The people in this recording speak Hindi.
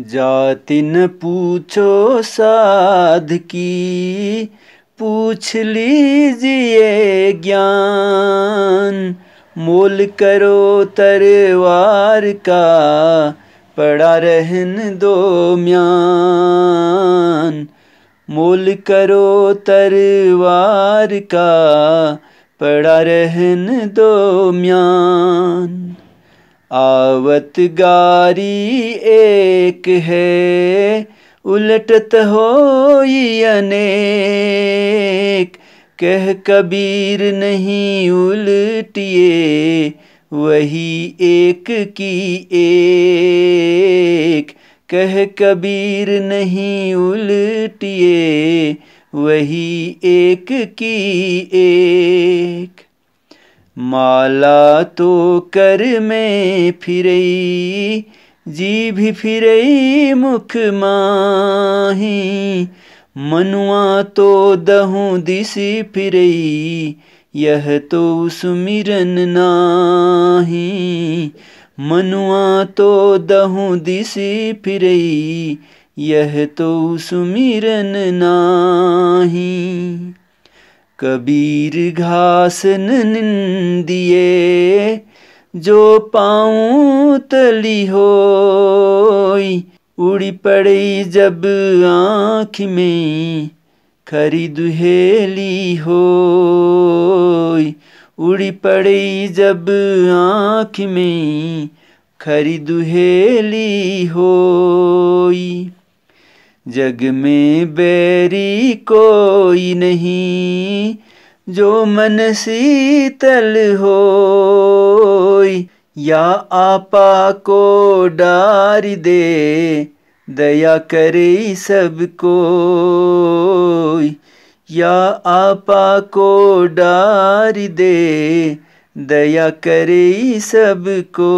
जाति न पूछो साध की पूछ लीजिए ज्ञान मोल करो तरवार का पड़ा रहन दो म्यान मोल करो तरवार का पड़ा रहन दो म्यान आवत गारी एक है उलटत हो अनेक कह कबीर नहीं उलटिए वही एक की एक कह कबीर नहीं उलटिए वही एक की एक माला तो कर में फिरई जी भी फिरई मुख माही मनुआ तो दहू दिसी फिर यह तो सुमिरन नाही मनुआ तो दहू दिसी फिर यह तो सुमिरन नाही कबीर घास निंदिए जो पाऊँ तली हो उड़ी पड़े जब आँख में खरी दुहेली होई उड़ी पड़े जब आँख में खरी दुहेली होई जग में बेरी कोई नहीं जो मन शीतल हो या आपा को डार दे दया करे सबको या आपा को डार दे दया करे सबको